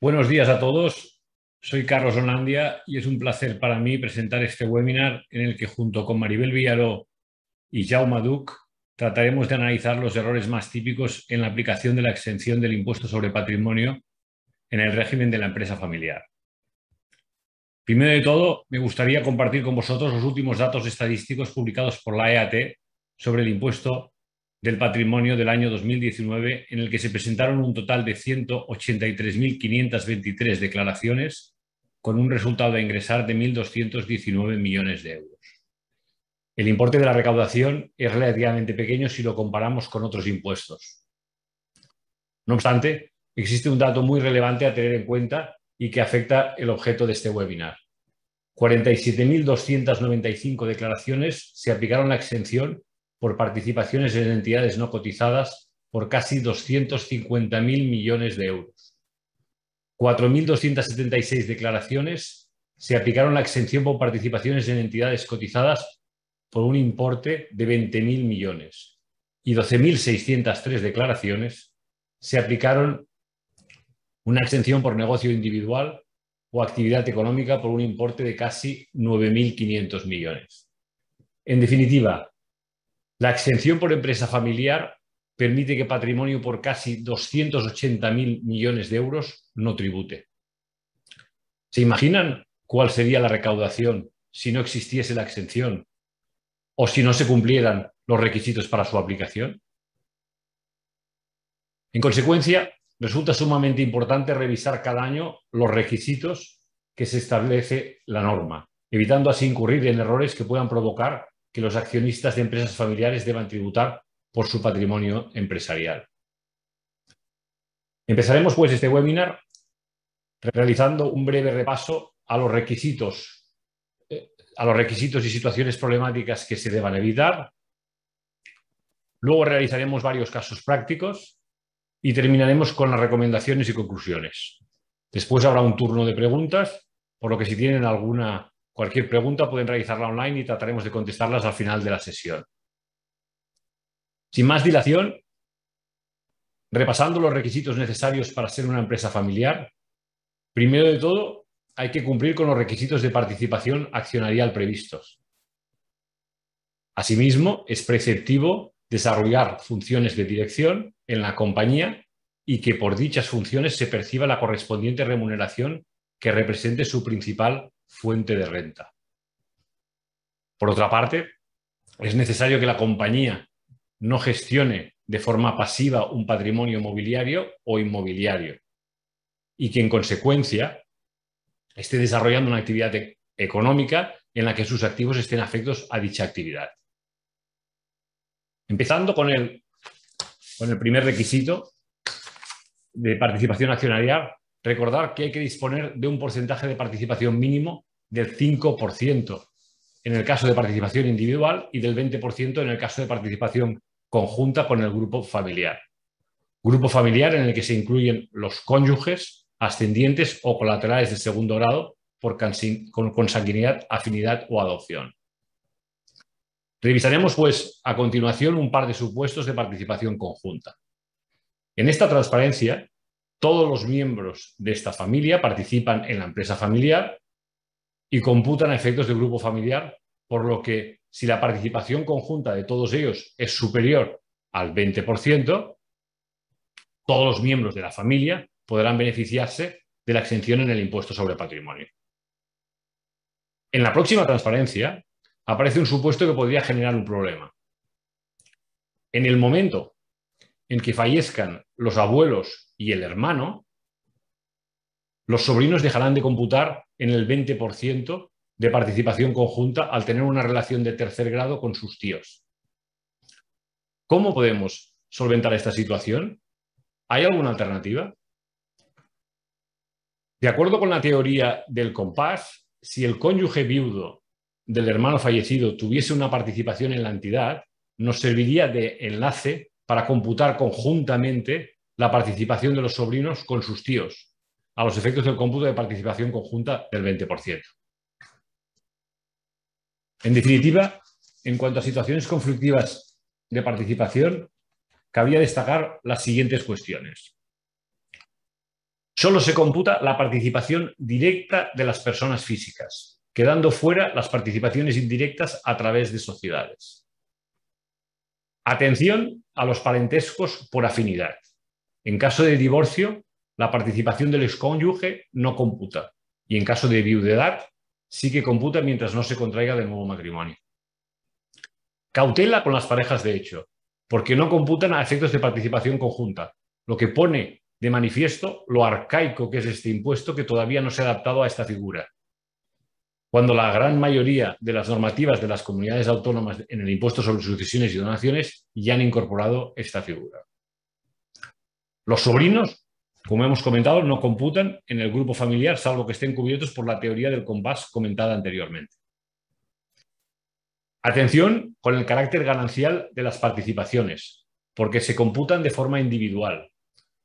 Buenos días a todos. Soy Carlos Onandia y es un placer para mí presentar este webinar en el que junto con Maribel Villaró y Jaume Duc trataremos de analizar los errores más típicos en la aplicación de la exención del impuesto sobre patrimonio en el régimen de la empresa familiar. Primero de todo, me gustaría compartir con vosotros los últimos datos estadísticos publicados por la EAT sobre el impuesto del Patrimonio del año 2019, en el que se presentaron un total de 183.523 declaraciones, con un resultado de ingresar de 1.219 millones de euros. El importe de la recaudación es relativamente pequeño si lo comparamos con otros impuestos. No obstante, existe un dato muy relevante a tener en cuenta y que afecta el objeto de este webinar. 47.295 declaraciones se aplicaron la exención por participaciones en entidades no cotizadas por casi 250.000 millones de euros. 4.276 declaraciones se aplicaron la exención por participaciones en entidades cotizadas por un importe de 20.000 millones y 12.603 declaraciones se aplicaron una exención por negocio individual o actividad económica por un importe de casi 9.500 millones. En definitiva, la exención por empresa familiar permite que patrimonio por casi 280.000 millones de euros no tribute. ¿Se imaginan cuál sería la recaudación si no existiese la exención o si no se cumplieran los requisitos para su aplicación? En consecuencia, resulta sumamente importante revisar cada año los requisitos que se establece la norma, evitando así incurrir en errores que puedan provocar que los accionistas de empresas familiares deban tributar por su patrimonio empresarial. Empezaremos pues este webinar realizando un breve repaso a los requisitos, eh, a los requisitos y situaciones problemáticas que se deban evitar. Luego realizaremos varios casos prácticos y terminaremos con las recomendaciones y conclusiones. Después habrá un turno de preguntas, por lo que si tienen alguna Cualquier pregunta pueden realizarla online y trataremos de contestarlas al final de la sesión. Sin más dilación, repasando los requisitos necesarios para ser una empresa familiar, primero de todo, hay que cumplir con los requisitos de participación accionarial previstos. Asimismo, es preceptivo desarrollar funciones de dirección en la compañía y que por dichas funciones se perciba la correspondiente remuneración que represente su principal fuente de renta. Por otra parte, es necesario que la compañía no gestione de forma pasiva un patrimonio mobiliario o inmobiliario y que en consecuencia esté desarrollando una actividad económica en la que sus activos estén afectos a dicha actividad. Empezando con el, con el primer requisito de participación accionarial, Recordar que hay que disponer de un porcentaje de participación mínimo del 5% en el caso de participación individual y del 20% en el caso de participación conjunta con el grupo familiar. Grupo familiar en el que se incluyen los cónyuges, ascendientes o colaterales de segundo grado por consanguinidad, afinidad o adopción. Revisaremos, pues, a continuación un par de supuestos de participación conjunta. En esta transparencia todos los miembros de esta familia participan en la empresa familiar y computan efectos de grupo familiar, por lo que si la participación conjunta de todos ellos es superior al 20%, todos los miembros de la familia podrán beneficiarse de la exención en el impuesto sobre patrimonio. En la próxima transparencia aparece un supuesto que podría generar un problema. En el momento en que fallezcan los abuelos y el hermano, los sobrinos dejarán de computar en el 20% de participación conjunta al tener una relación de tercer grado con sus tíos. ¿Cómo podemos solventar esta situación? ¿Hay alguna alternativa? De acuerdo con la teoría del compás, si el cónyuge viudo del hermano fallecido tuviese una participación en la entidad, nos serviría de enlace para computar conjuntamente la participación de los sobrinos con sus tíos, a los efectos del cómputo de participación conjunta del 20%. En definitiva, en cuanto a situaciones conflictivas de participación, cabría destacar las siguientes cuestiones. Solo se computa la participación directa de las personas físicas, quedando fuera las participaciones indirectas a través de sociedades. Atención a los parentescos por afinidad. En caso de divorcio, la participación del excónyuge no computa y en caso de viudedad sí que computa mientras no se contraiga de nuevo matrimonio. Cautela con las parejas de hecho, porque no computan a efectos de participación conjunta, lo que pone de manifiesto lo arcaico que es este impuesto que todavía no se ha adaptado a esta figura. Cuando la gran mayoría de las normativas de las comunidades autónomas en el impuesto sobre sucesiones y donaciones ya han incorporado esta figura. Los sobrinos, como hemos comentado, no computan en el grupo familiar, salvo que estén cubiertos por la teoría del compás comentada anteriormente. Atención con el carácter ganancial de las participaciones, porque se computan de forma individual,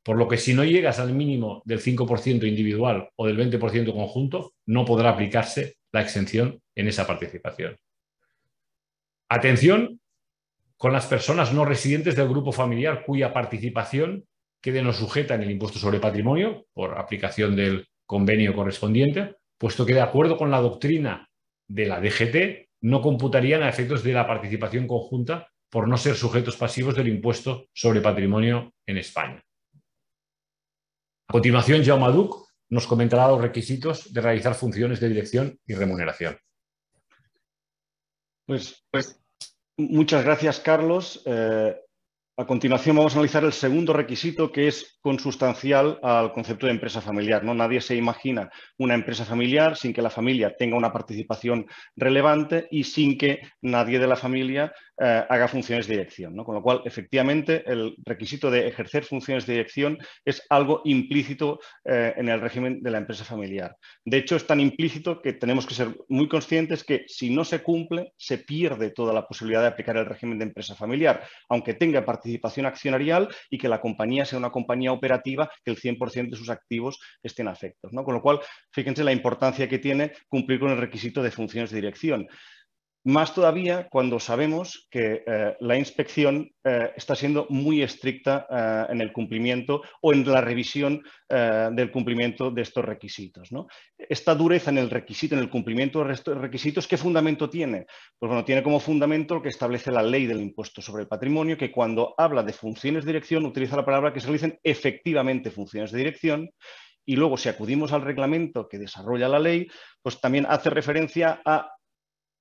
por lo que si no llegas al mínimo del 5% individual o del 20% conjunto, no podrá aplicarse la exención en esa participación. Atención con las personas no residentes del grupo familiar cuya participación quede no sujeta en el impuesto sobre patrimonio por aplicación del convenio correspondiente, puesto que de acuerdo con la doctrina de la DGT no computarían a efectos de la participación conjunta por no ser sujetos pasivos del impuesto sobre patrimonio en España. A continuación, Jaume nos comentará los requisitos de realizar funciones de dirección y remuneración. Pues, pues muchas gracias, Carlos. Eh, a continuación vamos a analizar el segundo requisito que es consustancial al concepto de empresa familiar. ¿no? Nadie se imagina una empresa familiar sin que la familia tenga una participación relevante y sin que nadie de la familia eh, haga funciones de dirección. ¿no? Con lo cual, efectivamente, el requisito de ejercer funciones de dirección es algo implícito eh, en el régimen de la empresa familiar. De hecho, es tan implícito que tenemos que ser muy conscientes que si no se cumple, se pierde toda la posibilidad de aplicar el régimen de empresa familiar, aunque tenga participación accionarial y que la compañía sea una compañía operativa que el 100% de sus activos estén afectos. ¿no? Con lo cual, fíjense la importancia que tiene cumplir con el requisito de funciones de dirección. Más todavía cuando sabemos que eh, la inspección eh, está siendo muy estricta eh, en el cumplimiento o en la revisión del cumplimiento de estos requisitos. ¿no? Esta dureza en el requisito, en el cumplimiento de estos requisitos, ¿qué fundamento tiene? Pues bueno, tiene como fundamento lo que establece la ley del impuesto sobre el patrimonio, que cuando habla de funciones de dirección utiliza la palabra que se realicen efectivamente funciones de dirección y luego si acudimos al reglamento que desarrolla la ley, pues también hace referencia a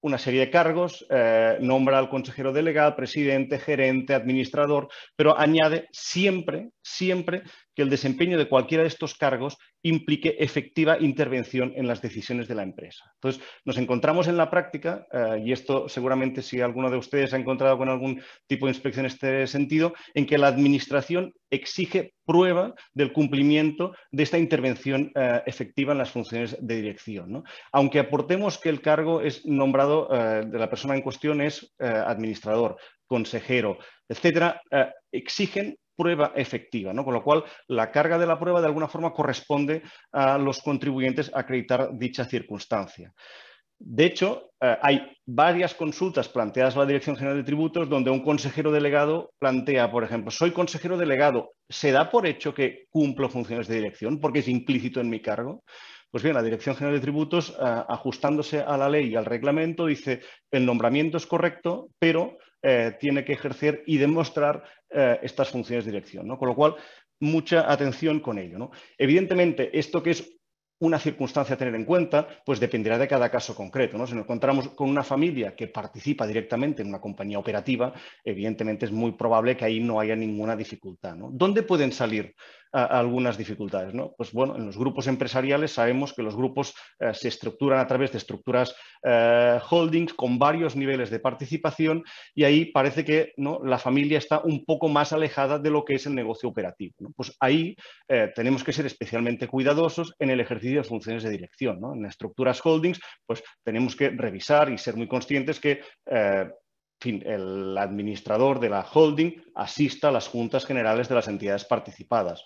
una serie de cargos, eh, nombra al consejero delegado, presidente, gerente, administrador, pero añade siempre, siempre que el desempeño de cualquiera de estos cargos implique efectiva intervención en las decisiones de la empresa. Entonces, nos encontramos en la práctica, eh, y esto seguramente si alguno de ustedes ha encontrado con algún tipo de inspección en este sentido, en que la administración exige prueba del cumplimiento de esta intervención eh, efectiva en las funciones de dirección. Aunque aportemos que el cargo es nombrado eh, de la persona en cuestión es administrador, consejero, etcétera, exigen prueba efectiva, ¿no? con lo cual la carga de la prueba de alguna forma corresponde a los contribuyentes a acreditar dicha circunstancia. De hecho, eh, hay varias consultas planteadas a la Dirección General de Tributos donde un consejero delegado plantea, por ejemplo, soy consejero delegado, ¿se da por hecho que cumplo funciones de dirección porque es implícito en mi cargo? Pues bien, la Dirección General de Tributos, eh, ajustándose a la ley y al reglamento, dice, el nombramiento es correcto, pero eh, tiene que ejercer y demostrar eh, estas funciones de dirección. ¿no? Con lo cual, mucha atención con ello. ¿no? Evidentemente, esto que es una circunstancia a tener en cuenta, pues dependerá de cada caso concreto. ¿no? Si nos encontramos con una familia que participa directamente en una compañía operativa, evidentemente es muy probable que ahí no haya ninguna dificultad. ¿Dónde pueden salir algunas dificultades. Pues bueno, en los grupos empresariales sabemos que los grupos eh, se estructuran a través de estructuras eh, holdings con varios niveles de participación y ahí parece que ¿no? la familia está un poco más alejada de lo que es el negocio operativo. Pues ahí eh, tenemos que ser especialmente cuidadosos en el ejercicio de funciones de dirección. En estructuras holdings, pues tenemos que revisar y ser muy conscientes que fin, el administrador de la holding asista a las juntas generales de las entidades participadas.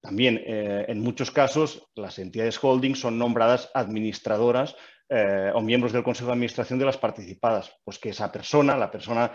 También, eh, en muchos casos, las entidades holding son nombradas administradoras eh, o miembros del Consejo de Administración de las participadas. Pues que esa persona, la persona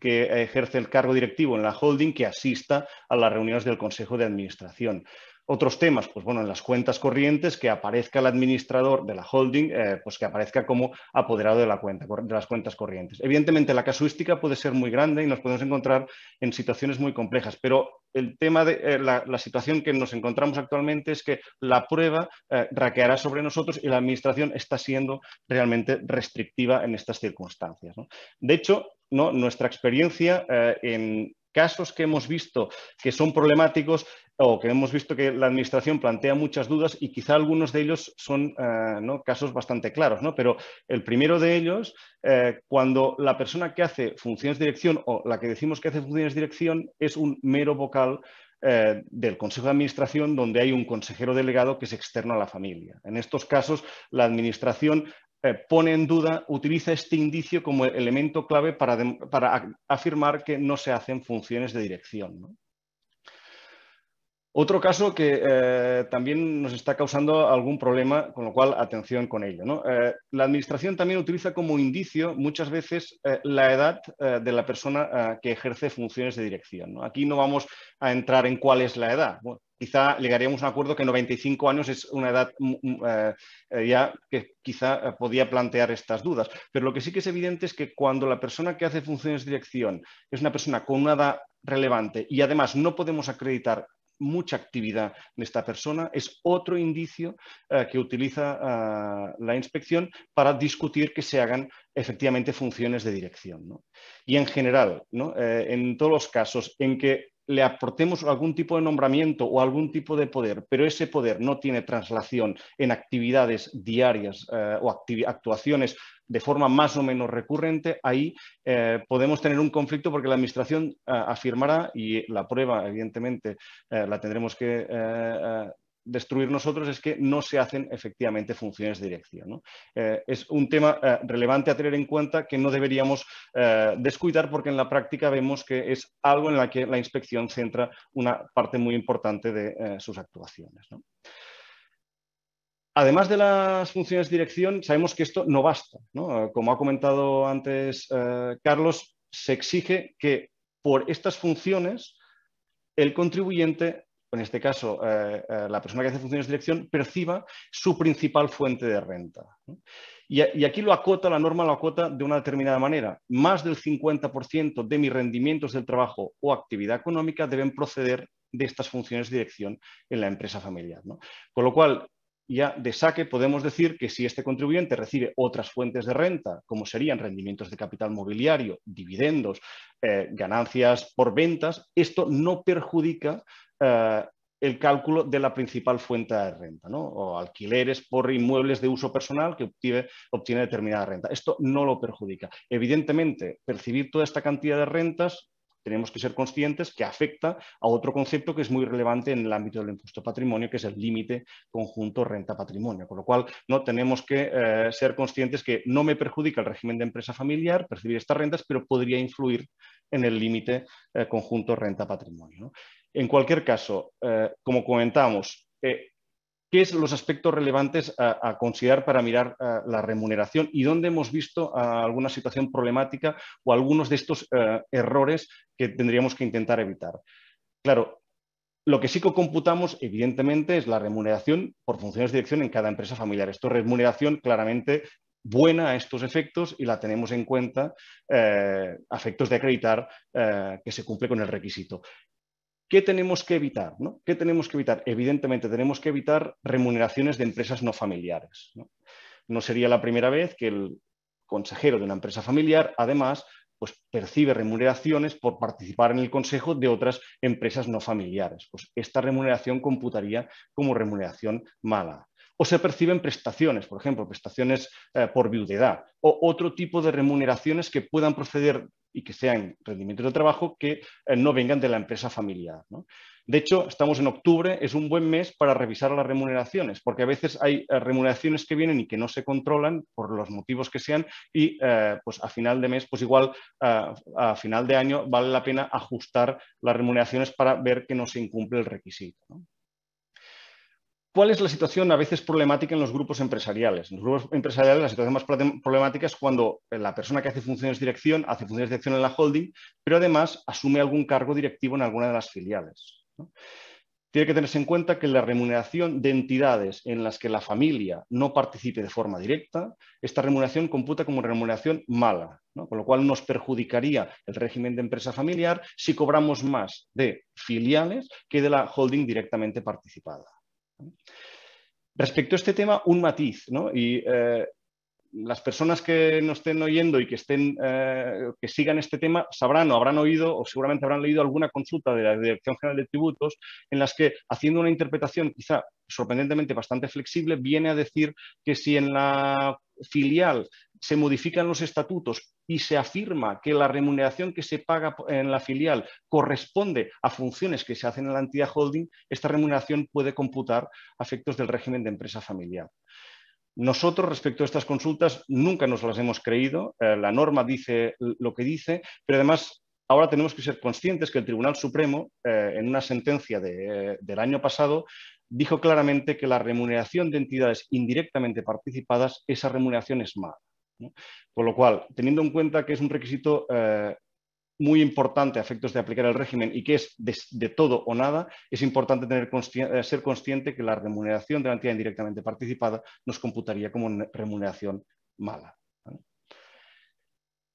que ejerce el cargo directivo en la holding, que asista a las reuniones del Consejo de Administración. Otros temas, pues bueno, en las cuentas corrientes que aparezca el administrador de la holding, eh, pues que aparezca como apoderado de, la cuenta, de las cuentas corrientes. Evidentemente la casuística puede ser muy grande y nos podemos encontrar en situaciones muy complejas, pero el tema de eh, la, situación que nos encontramos actualmente es que la prueba eh, raqueará sobre nosotros y la administración está siendo realmente restrictiva en estas circunstancias. De hecho, ¿no? nuestra experiencia en, casos que hemos visto que son problemáticos o que hemos visto que la Administración plantea muchas dudas y quizá algunos de ellos son eh, casos bastante claros, ¿no? pero el primero de ellos, eh, cuando la persona que hace funciones de dirección o la que decimos que hace funciones de dirección es un mero vocal eh, del Consejo de Administración donde hay un consejero delegado que es externo a la familia. En estos casos, la Administración eh, pone en duda, utiliza este indicio como elemento clave para, afirmar que no se hacen funciones de dirección. Otro caso que eh, también nos está causando algún problema, con lo cual atención con ello. Eh, la administración también utiliza como indicio muchas veces la edad de la persona que ejerce funciones de dirección. Aquí no vamos a entrar en cuál es la edad quizá llegaríamos a un acuerdo que 95 años es una edad eh, ya que quizá eh, podía plantear estas dudas. Pero lo que sí que es evidente es que cuando la persona que hace funciones de dirección es una persona con una edad relevante y además no podemos acreditar mucha actividad de esta persona, es otro indicio eh, que utiliza la inspección para discutir que se hagan efectivamente funciones de dirección. Y en general, en todos los casos en que le aportemos algún tipo de nombramiento o algún tipo de poder, pero ese poder no tiene traslación en actividades diarias eh, o actuaciones de forma más o menos recurrente, ahí eh, podemos tener un conflicto porque la Administración eh, afirmará, y la prueba evidentemente la tendremos que destruir nosotros es que no se hacen efectivamente funciones de dirección. Eh, es un tema eh, relevante a tener en cuenta que no deberíamos eh, descuidar porque en la práctica vemos que es algo en la que la inspección centra una parte muy importante de sus actuaciones. Además de las funciones de dirección, sabemos que esto no basta. Como ha comentado antes Carlos, se exige que por estas funciones el contribuyente en este caso, eh, eh, la persona que hace funciones de dirección, perciba su principal fuente de renta. Y, aquí lo acota, la norma lo acota de una determinada manera. Más del 50% de mis rendimientos del trabajo o actividad económica deben proceder de estas funciones de dirección en la empresa familiar. Con lo cual, ya de saque podemos decir que si este contribuyente recibe otras fuentes de renta, como serían rendimientos de capital mobiliario, dividendos, eh, ganancias por ventas, esto no perjudica eh, el cálculo de la principal fuente de renta, ¿no? o alquileres por inmuebles de uso personal que obtiene, determinada renta. Esto no lo perjudica. Evidentemente, percibir toda esta cantidad de rentas tenemos que ser conscientes que afecta a otro concepto que es muy relevante en el ámbito del impuesto patrimonio, que es el límite conjunto renta-patrimonio. Con lo cual, no tenemos que eh, ser conscientes que no me perjudica el régimen de empresa familiar percibir estas rentas, pero podría influir en el límite eh, conjunto renta-patrimonio. ¿no? En cualquier caso, eh, como comentamos, eh, ¿qué son los aspectos relevantes a, considerar para mirar eh, la remuneración y dónde hemos visto alguna situación problemática o algunos de estos errores que tendríamos que intentar evitar? Claro, lo que sí que computamos, evidentemente, es la remuneración por funciones de dirección en cada empresa familiar. Esto es remuneración claramente buena a estos efectos y la tenemos en cuenta a efectos de acreditar que se cumple con el requisito. ¿Qué tenemos que evitar? ¿no? ¿Qué tenemos que evitar? Evidentemente, tenemos que evitar remuneraciones de empresas no familiares. ¿no? sería la primera vez que el consejero de una empresa familiar, además, pues percibe remuneraciones por participar en el consejo de otras empresas no familiares. Pues esta remuneración computaría como remuneración mala. O se perciben prestaciones, por ejemplo, prestaciones eh, por viudedad o otro tipo de remuneraciones que puedan proceder y que sean rendimientos de trabajo que eh, no vengan de la empresa familiar. ¿no? De hecho, estamos en octubre, es un buen mes para revisar las remuneraciones, porque a veces hay eh, remuneraciones que vienen y que no se controlan por los motivos que sean y eh, pues a final de mes, pues igual a, final de año vale la pena ajustar las remuneraciones para ver que no se incumple el requisito. ¿Cuál es la situación a veces problemática en los grupos empresariales? En los grupos empresariales la situación más problemática es cuando la persona que hace funciones de dirección hace funciones de dirección en la holding, pero además asume algún cargo directivo en alguna de las filiales. Tiene que tenerse en cuenta que la remuneración de entidades en las que la familia no participe de forma directa, esta remuneración computa como remuneración mala, con lo cual nos perjudicaría el régimen de empresa familiar si cobramos más de filiales que de la holding directamente participada. Respecto a este tema, un matiz, Y eh, las personas que nos estén oyendo y que, estén, eh, que sigan este tema sabrán o habrán oído o seguramente habrán leído alguna consulta de la Dirección General de Tributos en las que, haciendo una interpretación quizá sorprendentemente bastante flexible, viene a decir que si en la filial se modifican los estatutos y se afirma que la remuneración que se paga en la filial corresponde a funciones que se hacen en la entidad holding, esta remuneración puede computar afectos efectos del régimen de empresa familiar. Nosotros, respecto a estas consultas, nunca nos las hemos creído. Eh, la norma dice lo que dice, pero además ahora tenemos que ser conscientes que el Tribunal Supremo, eh, en una sentencia eh, del año pasado, dijo claramente que la remuneración de entidades indirectamente participadas, esa remuneración es mala. Por lo cual, teniendo en cuenta que es un requisito eh, muy importante a efectos de aplicar el régimen y que es de, todo o nada, es importante eh, ser consciente que la remuneración de la entidad indirectamente participada nos computaría como remuneración mala.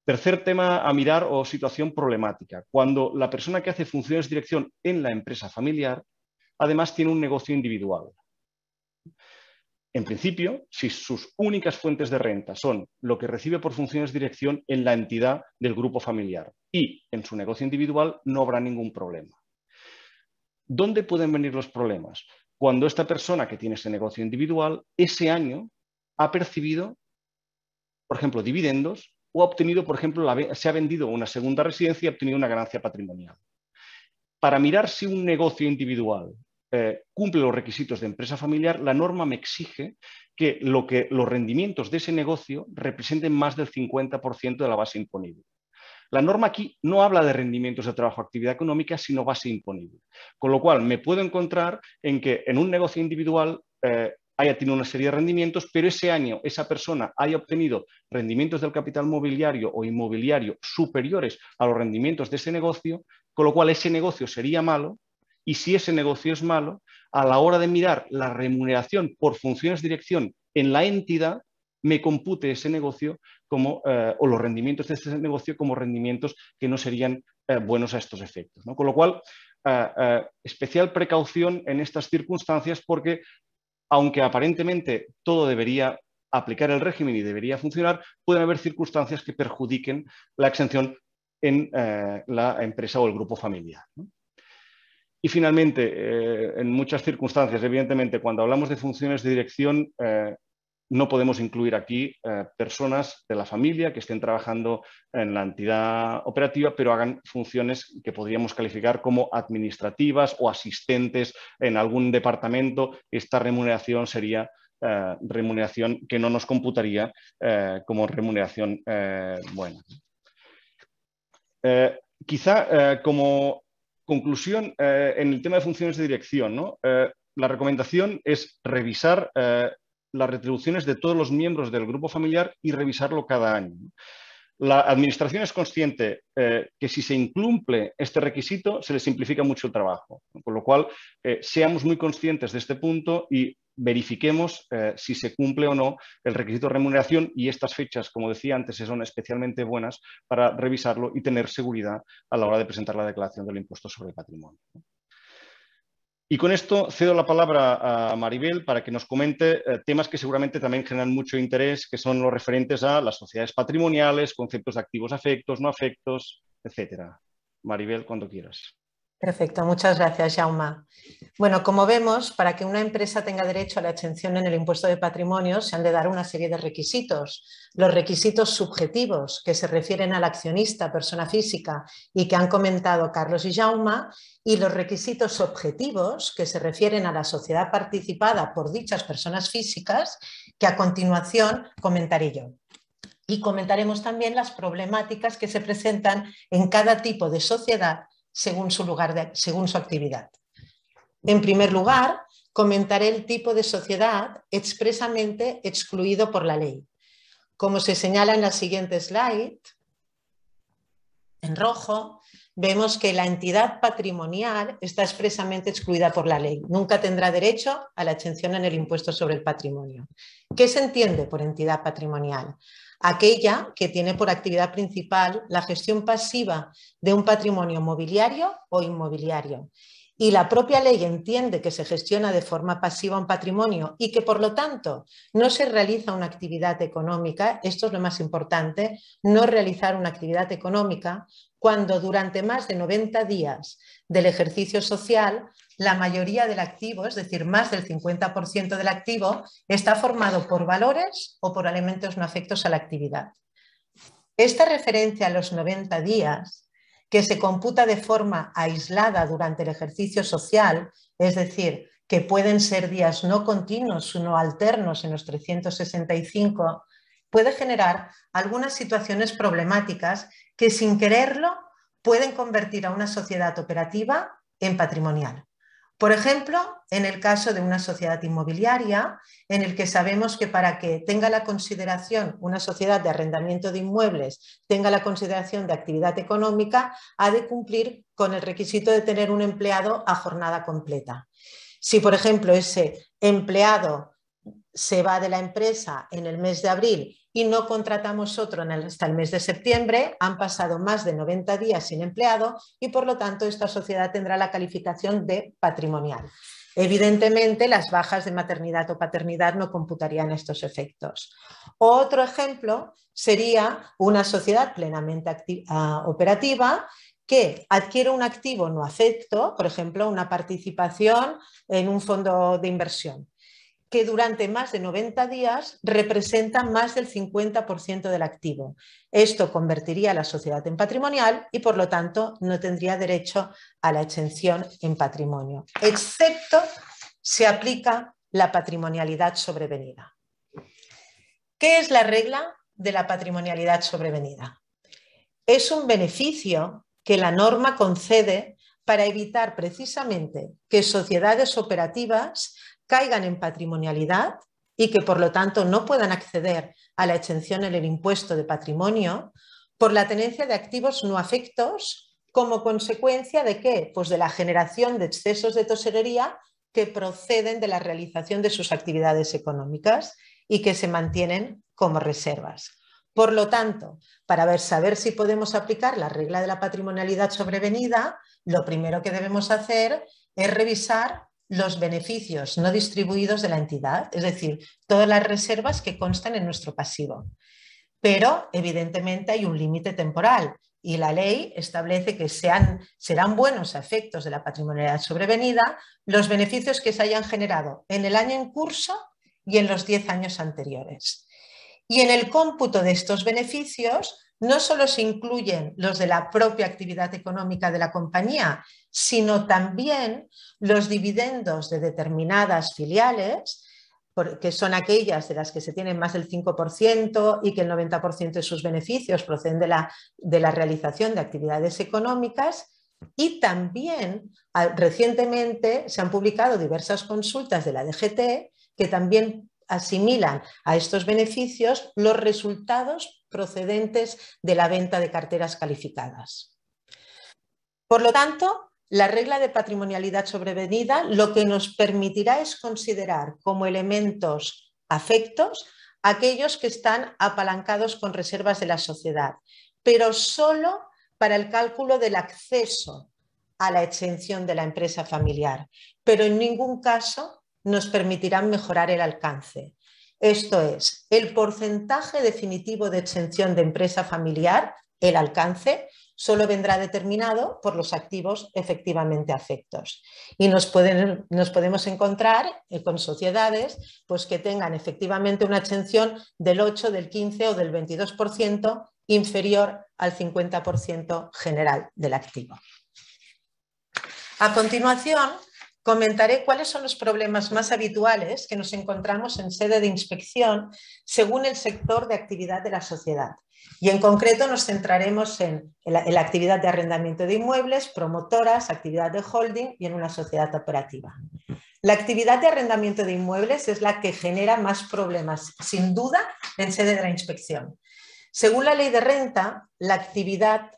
Tercer tema a mirar o situación problemática. Cuando la persona que hace funciones de dirección en la empresa familiar, además tiene un negocio individual. En principio, si sus únicas fuentes de renta son lo que recibe por funciones de dirección en la entidad del grupo familiar y en su negocio individual, no habrá ningún problema. ¿Dónde pueden venir los problemas? Cuando esta persona que tiene ese negocio individual ese año ha percibido, por ejemplo, dividendos o ha obtenido, por ejemplo, se ha vendido una segunda residencia y ha obtenido una ganancia patrimonial. Para mirar si un negocio individual eh, cumple los requisitos de empresa familiar, la norma me exige que, lo que los rendimientos de ese negocio representen más del 50% de la base imponible. La norma aquí no habla de rendimientos de trabajo actividad económica, sino base imponible. Con lo cual, me puedo encontrar en que en un negocio individual eh, haya tenido una serie de rendimientos, pero ese año esa persona haya obtenido rendimientos del capital mobiliario o inmobiliario superiores a los rendimientos de ese negocio, con lo cual ese negocio sería malo y si ese negocio es malo, a la hora de mirar la remuneración por funciones de dirección en la entidad, me compute ese negocio como, eh, o los rendimientos de ese negocio como rendimientos que no serían eh, buenos a estos efectos. Con lo cual, eh, especial precaución en estas circunstancias porque, aunque aparentemente todo debería aplicar el régimen y debería funcionar, pueden haber circunstancias que perjudiquen la exención en la empresa o el grupo familiar. ¿no? Y finalmente, eh, en muchas circunstancias, evidentemente, cuando hablamos de funciones de dirección, eh, no podemos incluir aquí eh, personas de la familia que estén trabajando en la entidad operativa, pero hagan funciones que podríamos calificar como administrativas o asistentes en algún departamento. Esta remuneración sería remuneración que no nos computaría como remuneración buena. quizá como Conclusión eh, en el tema de funciones de dirección. ¿no? Eh, la recomendación es revisar eh, las retribuciones de todos los miembros del grupo familiar y revisarlo cada año. La administración es consciente que si se incumple este requisito, se le simplifica mucho el trabajo, con lo cual seamos muy conscientes de este punto y verifiquemos eh, si se cumple o no el requisito de remuneración y estas fechas, como decía antes, son especialmente buenas para revisarlo y tener seguridad a la hora de presentar la declaración del impuesto sobre el patrimonio. Y con esto cedo la palabra a Maribel para que nos comente eh, temas que seguramente también generan mucho interés, que son los referentes a las sociedades patrimoniales, conceptos de activos afectos, no afectos, etcétera. Maribel, cuando quieras. Perfecto, muchas gracias, Jauma. Bueno, como vemos, para que una empresa tenga derecho a la exención en el impuesto de patrimonio, se han de dar una serie de requisitos. Los requisitos subjetivos, que se refieren al accionista, persona física, y que han comentado Carlos y Jauma, y los requisitos objetivos, que se refieren a la sociedad participada por dichas personas físicas, que a continuación comentaré yo y comentaremos también las problemáticas que se presentan en cada tipo de sociedad según su, lugar según su actividad. En primer lugar, comentaré el tipo de sociedad expresamente excluido por la ley. Como se señala en la siguiente slide, en rojo, vemos que la entidad patrimonial está expresamente excluida por la ley. Nunca tendrá derecho a la exención en el impuesto sobre el patrimonio. ¿Qué se entiende por entidad patrimonial? aquella que tiene por actividad principal la gestión pasiva de un patrimonio mobiliario o inmobiliario. Y la propia ley entiende que se gestiona de forma pasiva un patrimonio y que, por lo tanto, no se realiza una actividad económica, esto es lo más importante, no realizar una actividad económica cuando durante más de 90 días del ejercicio social la mayoría del activo, es decir, más del 50% del activo, está formado por valores o por elementos no afectos a la actividad. Esta referencia a los 90 días, que se computa de forma aislada durante el ejercicio social, es decir, que pueden ser días no continuos, sino alternos en los 365, puede generar algunas situaciones problemáticas que sin quererlo pueden convertir a una sociedad operativa en patrimonial. Por ejemplo, en el caso de una sociedad inmobiliaria, en el que sabemos que para que tenga la consideración una sociedad de arrendamiento de inmuebles, tenga la consideración de actividad económica, ha de cumplir con el requisito de tener un empleado a jornada completa. Si, por ejemplo, ese empleado se va de la empresa en el mes de abril y no contratamos otro hasta el mes de septiembre, han pasado más de 90 días sin empleado y por lo tanto esta sociedad tendrá la calificación de patrimonial. Evidentemente, las bajas de maternidad o paternidad no computarían estos efectos. Otro ejemplo sería una sociedad plenamente ah, operativa que adquiere un activo no afecto, por ejemplo, una participación en un fondo de inversión que durante más de 90 días representa más del 50% del activo. Esto convertiría a la sociedad en patrimonial y por lo tanto no tendría derecho a la exención en patrimonio, excepto se aplica la patrimonialidad sobrevenida. ¿Qué es la regla de la patrimonialidad sobrevenida? Es un beneficio que la norma concede para evitar precisamente que sociedades operativas caigan en patrimonialidad y que por lo tanto no puedan acceder a la exención en el impuesto de patrimonio por la tenencia de activos no afectos como consecuencia de qué? Pues de la generación de excesos de tosería que proceden de la realización de sus actividades económicas y que se mantienen como reservas. Por lo tanto, para ver, saber si podemos aplicar la regla de la patrimonialidad sobrevenida, lo primero que debemos hacer es revisar los beneficios no distribuidos de la entidad, es decir, todas las reservas que constan en nuestro pasivo. Pero evidentemente hay un límite temporal y la ley establece que sean, serán buenos efectos de la patrimonialidad sobrevenida los beneficios que se hayan generado en el año en curso y en los 10 años anteriores. Y en el cómputo de estos beneficios no solo se incluyen los de la propia actividad económica de la compañía, sino también los dividendos de determinadas filiales, que son aquellas de las que se tienen más del 5% y que el 90% de sus beneficios proceden de la, de la realización de actividades económicas. Y también ah, recientemente se han publicado diversas consultas de la DGT que también asimilan a estos beneficios los resultados procedentes de la venta de carteras calificadas. Por lo tanto, la regla de patrimonialidad sobrevenida lo que nos permitirá es considerar como elementos afectos aquellos que están apalancados con reservas de la sociedad, pero solo para el cálculo del acceso a la exención de la empresa familiar, pero en ningún caso nos permitirán mejorar el alcance. Esto es, el porcentaje definitivo de exención de empresa familiar, el alcance, solo vendrá determinado por los activos efectivamente afectos. Y nos, podemos encontrar eh, con sociedades pues, que tengan efectivamente una exención del 8, del 15 o del 22% inferior al 50% general del activo. A continuación, Comentaré cuáles son los problemas más habituales que nos encontramos en sede de inspección según el sector de actividad de la sociedad. Y en concreto nos centraremos en, la, actividad de arrendamiento de inmuebles, promotoras, actividad de holding y en una sociedad operativa. La actividad de arrendamiento de inmuebles es la que genera más problemas, sin duda, en sede de la inspección. Según la ley de renta, la actividad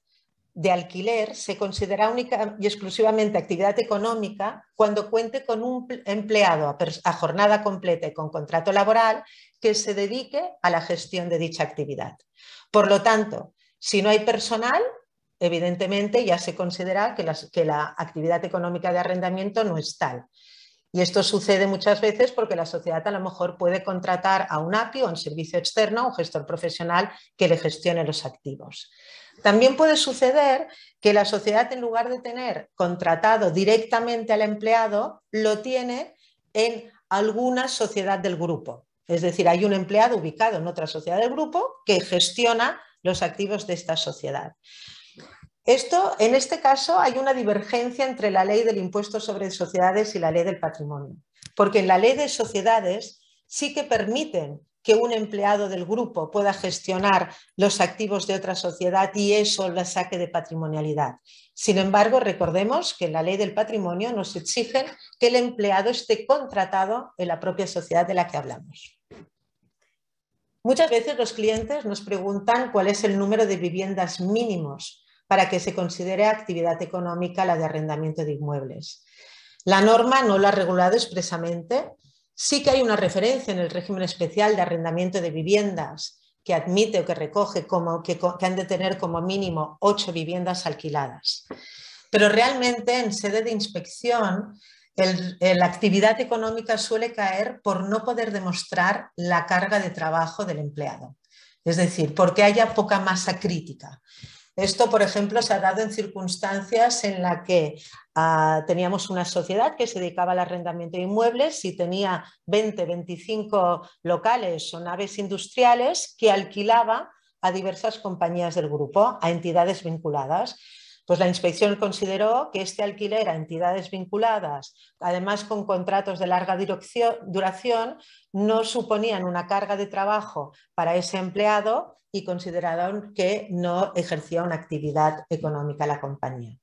de alquiler se considera única y exclusivamente actividad económica cuando cuente con un empleado a, jornada completa y con contrato laboral que se dedique a la gestión de dicha actividad. Por lo tanto, si no hay personal, evidentemente ya se considera que, la actividad económica de arrendamiento no es tal. Y esto sucede muchas veces porque la sociedad a lo mejor puede contratar a un API o un servicio externo un gestor profesional que le gestione los activos. También puede suceder que la sociedad, en lugar de tener contratado directamente al empleado, lo tiene en alguna sociedad del grupo. Es decir, hay un empleado ubicado en otra sociedad del grupo que gestiona los activos de esta sociedad. Esto, en este caso, hay una divergencia entre la ley del impuesto sobre sociedades y la ley del patrimonio, porque en la ley de sociedades sí que permiten que un empleado del grupo pueda gestionar los activos de otra sociedad y eso la saque de patrimonialidad. Sin embargo, recordemos que la ley del patrimonio nos exige que el empleado esté contratado en la propia sociedad de la que hablamos. Muchas veces los clientes nos preguntan cuál es el número de viviendas mínimos para que se considere actividad económica la de arrendamiento de inmuebles. La norma no lo ha regulado expresamente, Sí que hay una referencia en el régimen especial de arrendamiento de viviendas que admite o que recoge como, que, han de tener como mínimo ocho viviendas alquiladas. Pero realmente en sede de inspección la actividad económica suele caer por no poder demostrar la carga de trabajo del empleado, es decir, porque haya poca masa crítica. Esto, por ejemplo, se ha dado en circunstancias en las que ah, teníamos una sociedad que se dedicaba al arrendamiento de inmuebles y tenía 20, 25 locales o naves industriales que alquilaba a diversas compañías del grupo, a entidades vinculadas. Pues la inspección consideró que este alquiler a entidades vinculadas, además con contratos de larga duración, no suponían una carga de trabajo para ese empleado y consideraron que no ejercía una actividad económica la compañía.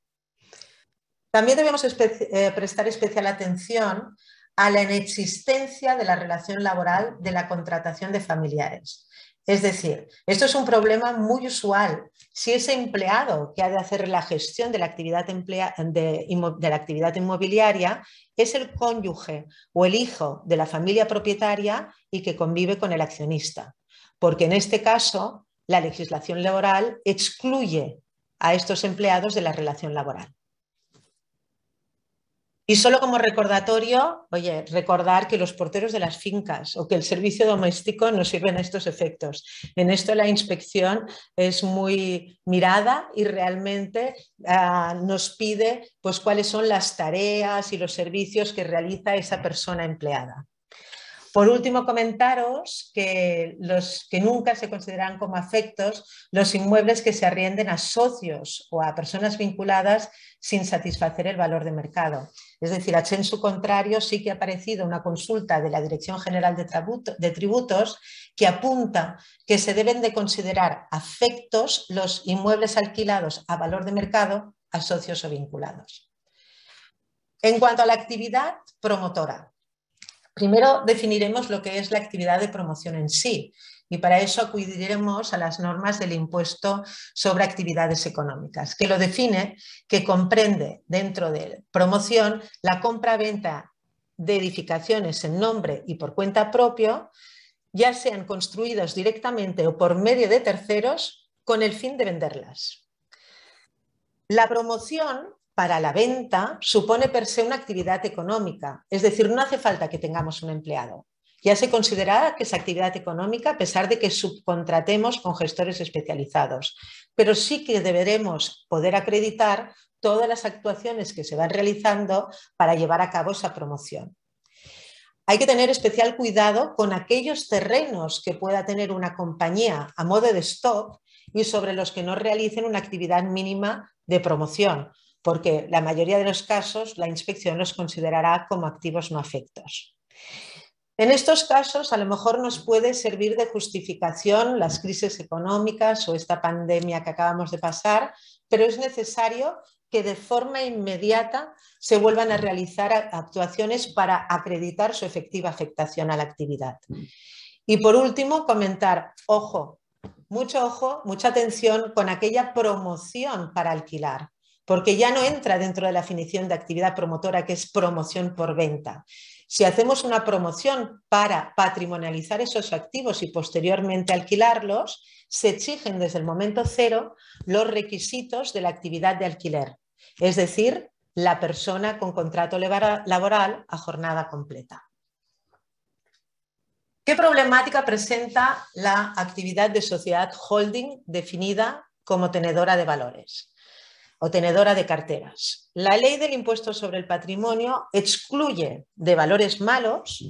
También debemos eh, prestar especial atención a la inexistencia de la relación laboral de la contratación de familiares. Es decir, esto es un problema muy usual. Si ese empleado que ha de hacer la gestión de la actividad, la actividad inmobiliaria es el cónyuge o el hijo de la familia propietaria y que convive con el accionista. Porque en este caso, la legislación laboral excluye a estos empleados de la relación laboral. Y solo como recordatorio, oye, recordar que los porteros de las fincas o que el servicio doméstico nos sirven a estos efectos. En esto la inspección es muy mirada y realmente ah, nos pide pues, cuáles son las tareas y los servicios que realiza esa persona empleada. Por último, comentaros que los que nunca se consideran como afectos los inmuebles que se arrienden a socios o a personas vinculadas sin satisfacer el valor de mercado. Es decir, a su contrario sí que ha aparecido una consulta de la Dirección General de, Tributos que apunta que se deben de considerar afectos los inmuebles alquilados a valor de mercado a socios o vinculados. En cuanto a la actividad promotora, Primero definiremos lo que es la actividad de promoción en sí y para eso acudiremos a las normas del impuesto sobre actividades económicas, que lo define, que comprende dentro de promoción la compra-venta de edificaciones en nombre y por cuenta propio, ya sean construidas directamente o por medio de terceros con el fin de venderlas. La promoción para la venta supone per se una actividad económica, es decir, no hace falta que tengamos un empleado. Ya se considera que es actividad económica a pesar de que subcontratemos con gestores especializados, pero sí que deberemos poder acreditar todas las actuaciones que se van realizando para llevar a cabo esa promoción. Hay que tener especial cuidado con aquellos terrenos que pueda tener una compañía a modo de stock y sobre los que no realicen una actividad mínima de promoción, porque la mayoría de los casos la inspección los considerará como activos no afectos. En estos casos, a lo mejor nos puede servir de justificación las crisis económicas o esta pandemia que acabamos de pasar, pero es necesario que de forma inmediata se vuelvan a realizar actuaciones para acreditar su efectiva afectación a la actividad. Y por último, comentar, ojo, mucho ojo, mucha atención con aquella promoción para alquilar, porque ya no entra dentro de la definición de actividad promotora que es promoción por venta. Si hacemos una promoción para patrimonializar esos activos y posteriormente alquilarlos, se exigen desde el momento cero los requisitos de la actividad de alquiler, es decir, la persona con contrato laboral a jornada completa. ¿Qué problemática presenta la actividad de sociedad holding definida como tenedora de valores? o tenedora de carteras. La ley del impuesto sobre el patrimonio excluye de valores malos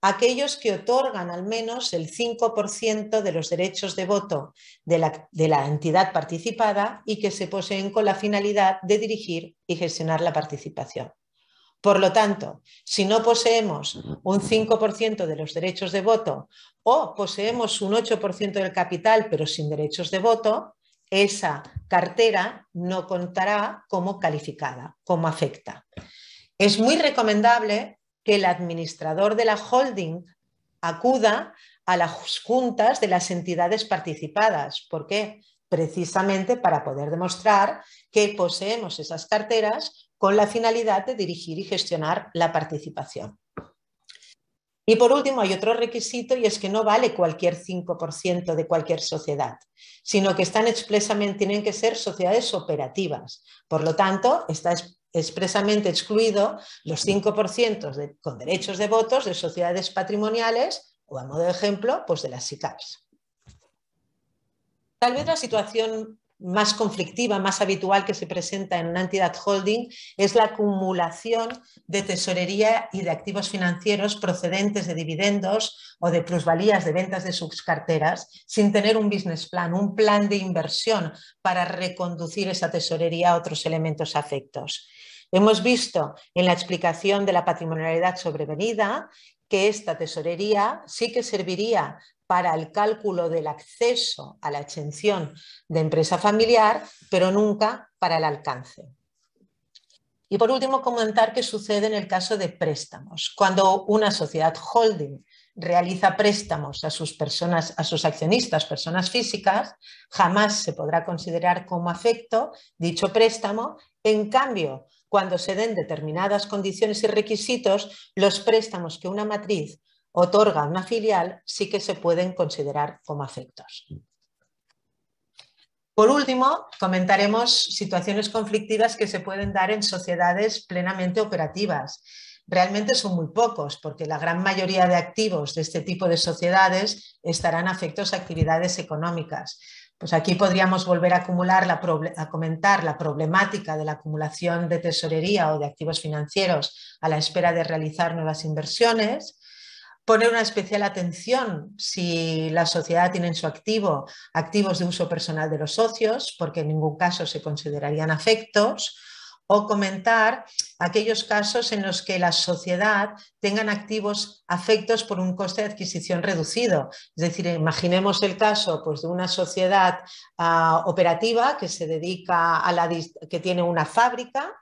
aquellos que otorgan al menos el 5% de los derechos de voto de la, de la, entidad participada y que se poseen con la finalidad de dirigir y gestionar la participación. Por lo tanto, si no poseemos un 5% de los derechos de voto o poseemos un 8% del capital pero sin derechos de voto, esa cartera no contará como calificada, como afecta. Es muy recomendable que el administrador de la holding acuda a las juntas de las entidades participadas. ¿Por qué? Precisamente para poder demostrar que poseemos esas carteras con la finalidad de dirigir y gestionar la participación. Y por último, hay otro requisito y es que no vale cualquier 5% de cualquier sociedad, sino que están expresamente, tienen que ser sociedades operativas. Por lo tanto, está expresamente excluido los 5% con derechos de votos de sociedades patrimoniales o, a modo de ejemplo, pues de las SICAPs. Tal vez la situación más conflictiva, más habitual que se presenta en una entidad holding es la acumulación de tesorería y de activos financieros procedentes de dividendos o de plusvalías de ventas de sus carteras sin tener un business plan, un plan de inversión para reconducir esa tesorería a otros elementos afectos. Hemos visto en la explicación de la patrimonialidad sobrevenida que esta tesorería sí que serviría para el cálculo del acceso a la exención de empresa familiar, pero nunca para el alcance. Y por último, comentar qué sucede en el caso de préstamos. Cuando una sociedad holding realiza préstamos a sus personas, a sus accionistas, personas físicas, jamás se podrá considerar como afecto dicho préstamo. En cambio, cuando se den determinadas condiciones y requisitos, los préstamos que una matriz otorga una filial sí que se pueden considerar como afectos. Por último, comentaremos situaciones conflictivas que se pueden dar en sociedades plenamente operativas. Realmente son muy pocos, porque la gran mayoría de activos de este tipo de sociedades estarán afectos a actividades económicas. Pues aquí podríamos volver a, acumular a comentar la problemática de la acumulación de tesorería o de activos financieros a la espera de realizar nuevas inversiones poner una especial atención si la sociedad tiene en su activo activos de uso personal de los socios, porque en ningún caso se considerarían afectos, o comentar aquellos casos en los que la sociedad tengan activos afectos por un coste de adquisición reducido. Es decir, imaginemos el caso pues, de una sociedad ah, operativa que se dedica a la que tiene una fábrica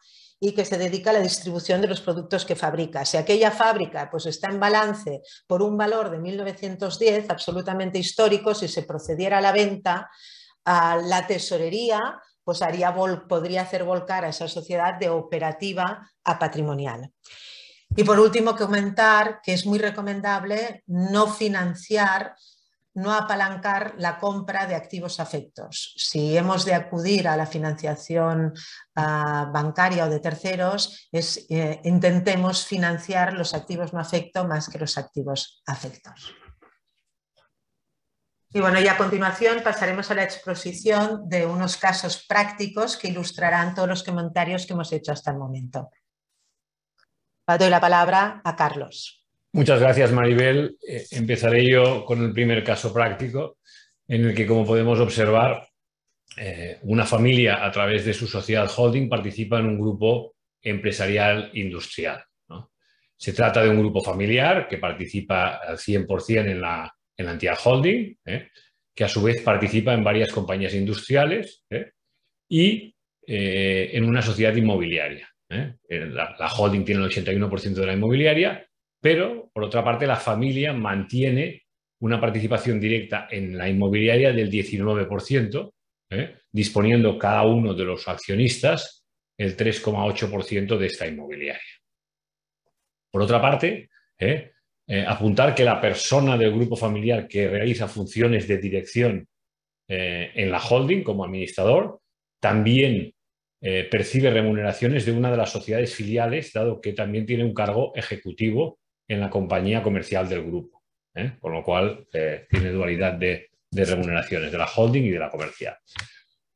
y que se dedica a la distribución de los productos que fabrica. Si aquella fábrica pues, está en balance por un valor de 1910, absolutamente histórico, si se procediera a la venta, a la tesorería pues haría podría hacer volcar a esa sociedad de operativa a patrimonial. Y por último, que comentar que es muy recomendable no financiar no apalancar la compra de activos afectos. Si hemos de acudir a la financiación ah, bancaria o de terceros, eh, intentemos financiar los activos no afecto más que los activos afectos. Y bueno, y a continuación pasaremos a la exposición de unos casos prácticos que ilustrarán todos los comentarios que hemos hecho hasta el momento. Doy la palabra a Carlos. Muchas gracias, Maribel. Eh, empezaré yo con el primer caso práctico, en el que, como podemos observar, eh, una familia a través de su sociedad holding participa en un grupo empresarial industrial. Se trata de un grupo familiar que participa al 100% en la, en entidad holding, ¿eh? que a su vez participa en varias compañías industriales y en una sociedad inmobiliaria. La, la holding tiene el 81% de la inmobiliaria pero, por otra parte, la familia mantiene una participación directa en la inmobiliaria del 19%, ¿eh? disponiendo cada uno de los accionistas el 3,8% de esta inmobiliaria. Por otra parte, ¿eh? Eh, apuntar que la persona del grupo familiar que realiza funciones de dirección en la holding como administrador también percibe remuneraciones de una de las sociedades filiales, dado que también tiene un cargo ejecutivo en la compañía comercial del grupo. ¿eh? Con lo cual, eh, tiene dualidad de, remuneraciones, de la holding y de la comercial.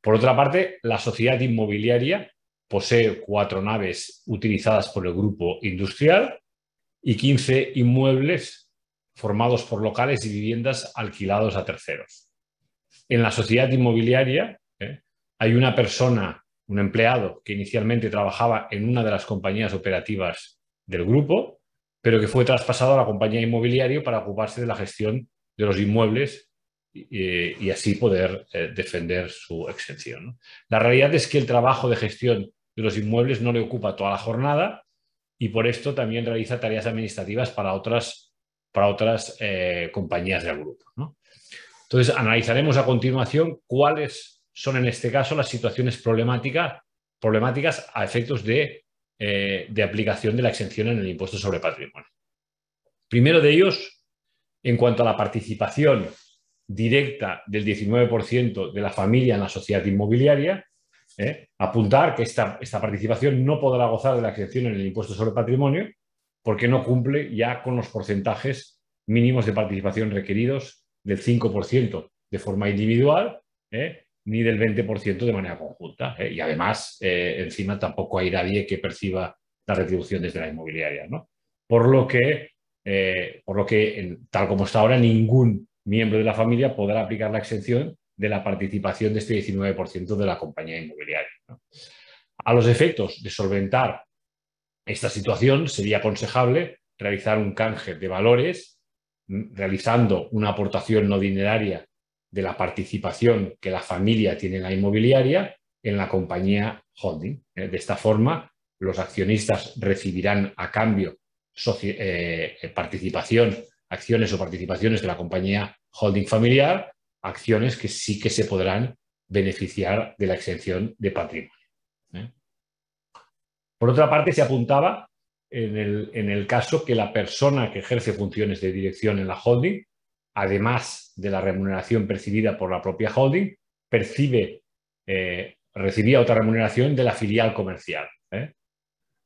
Por otra parte, la sociedad inmobiliaria posee cuatro naves utilizadas por el grupo industrial y 15 inmuebles formados por locales y viviendas alquilados a terceros. En la sociedad inmobiliaria ¿eh? hay una persona, un empleado que inicialmente trabajaba en una de las compañías operativas del grupo, pero que fue traspasado a la compañía inmobiliaria para ocuparse de la gestión de los inmuebles y, eh, así poder eh, defender su exención. La realidad es que el trabajo de gestión de los inmuebles no le ocupa toda la jornada y por esto también realiza tareas administrativas para otras, para otras eh, compañías del grupo. Entonces, analizaremos a continuación cuáles son en este caso las situaciones problemáticas, problemáticas a efectos de eh, de aplicación de la exención en el impuesto sobre patrimonio. Primero de ellos, en cuanto a la participación directa del 19% de la familia en la sociedad inmobiliaria, eh, apuntar que esta, esta participación no podrá gozar de la exención en el impuesto sobre patrimonio porque no cumple ya con los porcentajes mínimos de participación requeridos del 5% de forma individual eh, ni del 20% de manera conjunta. ¿eh? Y además, eh, encima tampoco hay nadie que perciba la retribución desde la inmobiliaria. Por lo que, eh, por lo que tal como está ahora, ningún miembro de la familia podrá aplicar la exención de la participación de este 19% de la compañía inmobiliaria. A los efectos de solventar esta situación, sería aconsejable realizar un canje de valores mm, realizando una aportación no dineraria de la participación que la familia tiene en la inmobiliaria en la compañía holding. Eh, de esta forma, los accionistas recibirán a cambio eh, participación, acciones o participaciones de la compañía holding familiar, acciones que sí que se podrán beneficiar de la exención de patrimonio. ¿eh? Por otra parte, se apuntaba en el caso que la persona que ejerce funciones de dirección en la holding además de la remuneración percibida por la propia holding, percibe, eh, recibía otra remuneración de la filial comercial. ¿eh?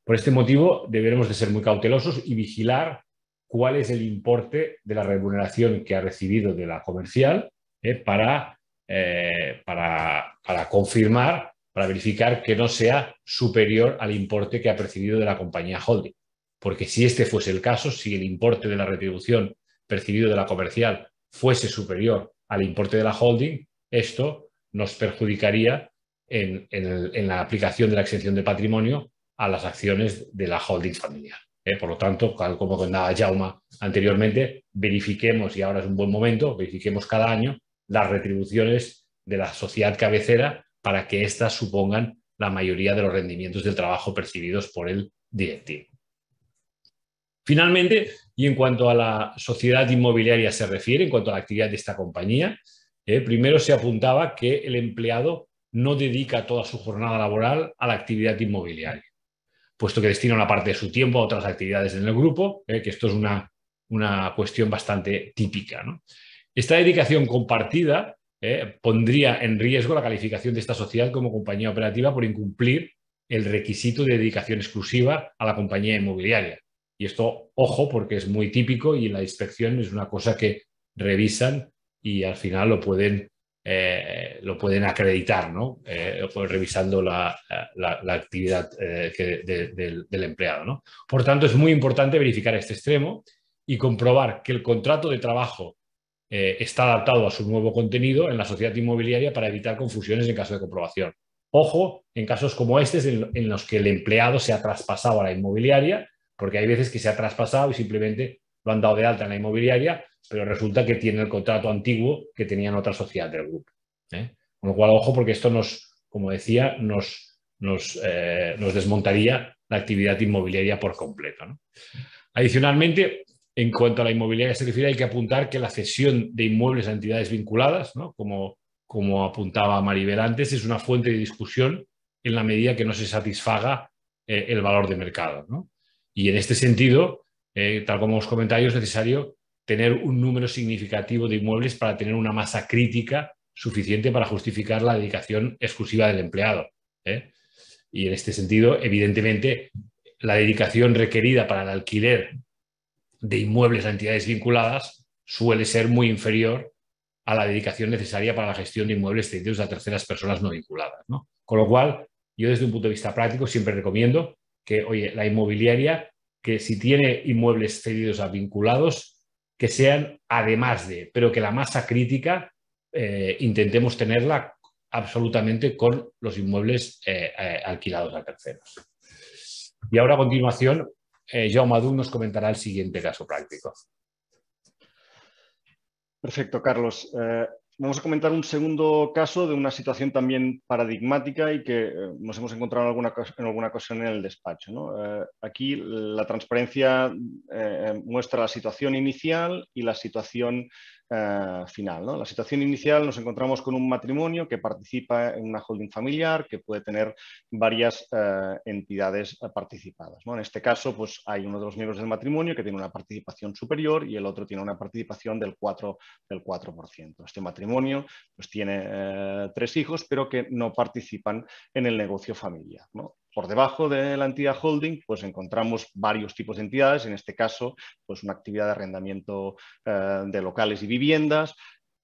Por este motivo, deberemos de ser muy cautelosos y vigilar cuál es el importe de la remuneración que ha recibido de la comercial ¿eh? para, para confirmar, para verificar que no sea superior al importe que ha percibido de la compañía holding. Porque si este fuese el caso, si el importe de la retribución percibido de la comercial fuese superior al importe de la holding, esto nos perjudicaría en, la aplicación de la exención de patrimonio a las acciones de la holding familiar. ¿eh? Por lo tanto, como contaba Jauma anteriormente, verifiquemos, y ahora es un buen momento, verifiquemos cada año las retribuciones de la sociedad cabecera para que éstas supongan la mayoría de los rendimientos del trabajo percibidos por el directivo. Finalmente, y en cuanto a la sociedad inmobiliaria se refiere, en cuanto a la actividad de esta compañía, eh, primero se apuntaba que el empleado no dedica toda su jornada laboral a la actividad inmobiliaria, puesto que destina una parte de su tiempo a otras actividades en el grupo, eh, que esto es una, cuestión bastante típica. Esta dedicación compartida eh, pondría en riesgo la calificación de esta sociedad como compañía operativa por incumplir el requisito de dedicación exclusiva a la compañía inmobiliaria, y esto, ojo, porque es muy típico y la inspección es una cosa que revisan y al final lo pueden, eh, lo pueden acreditar, eh, revisando la, actividad eh, del, empleado, ¿no? Por tanto, es muy importante verificar este extremo y comprobar que el contrato de trabajo está adaptado a su nuevo contenido en la sociedad inmobiliaria para evitar confusiones en caso de comprobación. Ojo, en casos como este, en los que el empleado se ha traspasado a la inmobiliaria porque hay veces que se ha traspasado y simplemente lo han dado de alta en la inmobiliaria, pero resulta que tiene el contrato antiguo que tenía en otra sociedad del grupo. ¿eh? Con lo cual, ojo, porque esto nos, como decía, nos, nos, eh, nos desmontaría la actividad inmobiliaria por completo. Adicionalmente, en cuanto a la inmobiliaria se refiere, hay que apuntar que la cesión de inmuebles a entidades vinculadas, como, como apuntaba Maribel antes, es una fuente de discusión en la medida que no se satisfaga eh, el valor de mercado. ¿no? Y en este sentido, eh, tal como os comentaba, es necesario tener un número significativo de inmuebles para tener una masa crítica suficiente para justificar la dedicación exclusiva del empleado. ¿eh? Y en este sentido, evidentemente, la dedicación requerida para el alquiler de inmuebles a entidades vinculadas suele ser muy inferior a la dedicación necesaria para la gestión de inmuebles cedidos a terceras personas no vinculadas. Con lo cual, yo desde un punto de vista práctico siempre recomiendo que, oye, la inmobiliaria, que si tiene inmuebles cedidos a vinculados, que sean además de, pero que la masa crítica eh, intentemos tenerla absolutamente con los inmuebles eh, eh, alquilados a terceros. Y ahora a continuación, Jaume Madu nos comentará el siguiente caso práctico. Perfecto, Carlos. Vamos a comentar un segundo caso de una situación también paradigmática y que eh, nos hemos encontrado en alguna, en alguna ocasión en el despacho. Eh, aquí la transparencia eh, muestra la situación inicial y la situación eh, final. la situación inicial nos encontramos con un matrimonio que participa en una holding familiar que puede tener varias eh, entidades eh, participadas. En este caso, pues, hay uno de los miembros del matrimonio que tiene una participación superior y el otro tiene una participación del 4%. Este matrimonio pues, tiene tres hijos, pero que no participan en el negocio familiar. Por debajo de la entidad holding, pues encontramos varios tipos de entidades, en este caso, pues una actividad de arrendamiento eh, de locales y viviendas,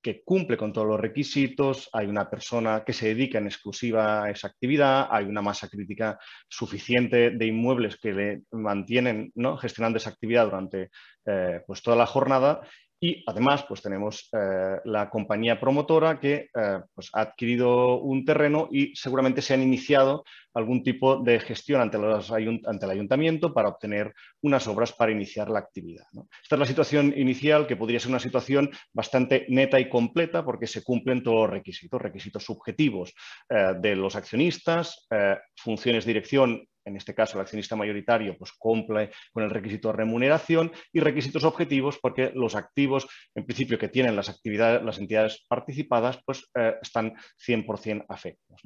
que cumple con todos los requisitos, hay una persona que se dedica en exclusiva a esa actividad, hay una masa crítica suficiente de inmuebles que le mantienen ¿no? gestionando esa actividad durante eh, pues toda la jornada y además, pues tenemos eh, la compañía promotora que eh, pues, ha adquirido un terreno y seguramente se han iniciado algún tipo de gestión ante, ante el ayuntamiento para obtener unas obras para iniciar la actividad. Esta es la situación inicial, que podría ser una situación bastante neta y completa porque se cumplen todos los requisitos, requisitos subjetivos eh, de los accionistas, funciones de dirección en este caso el accionista mayoritario, pues cumple con el requisito de remuneración y requisitos objetivos porque los activos, en principio, que tienen las actividades, las entidades participadas, pues eh, están 100% afectos.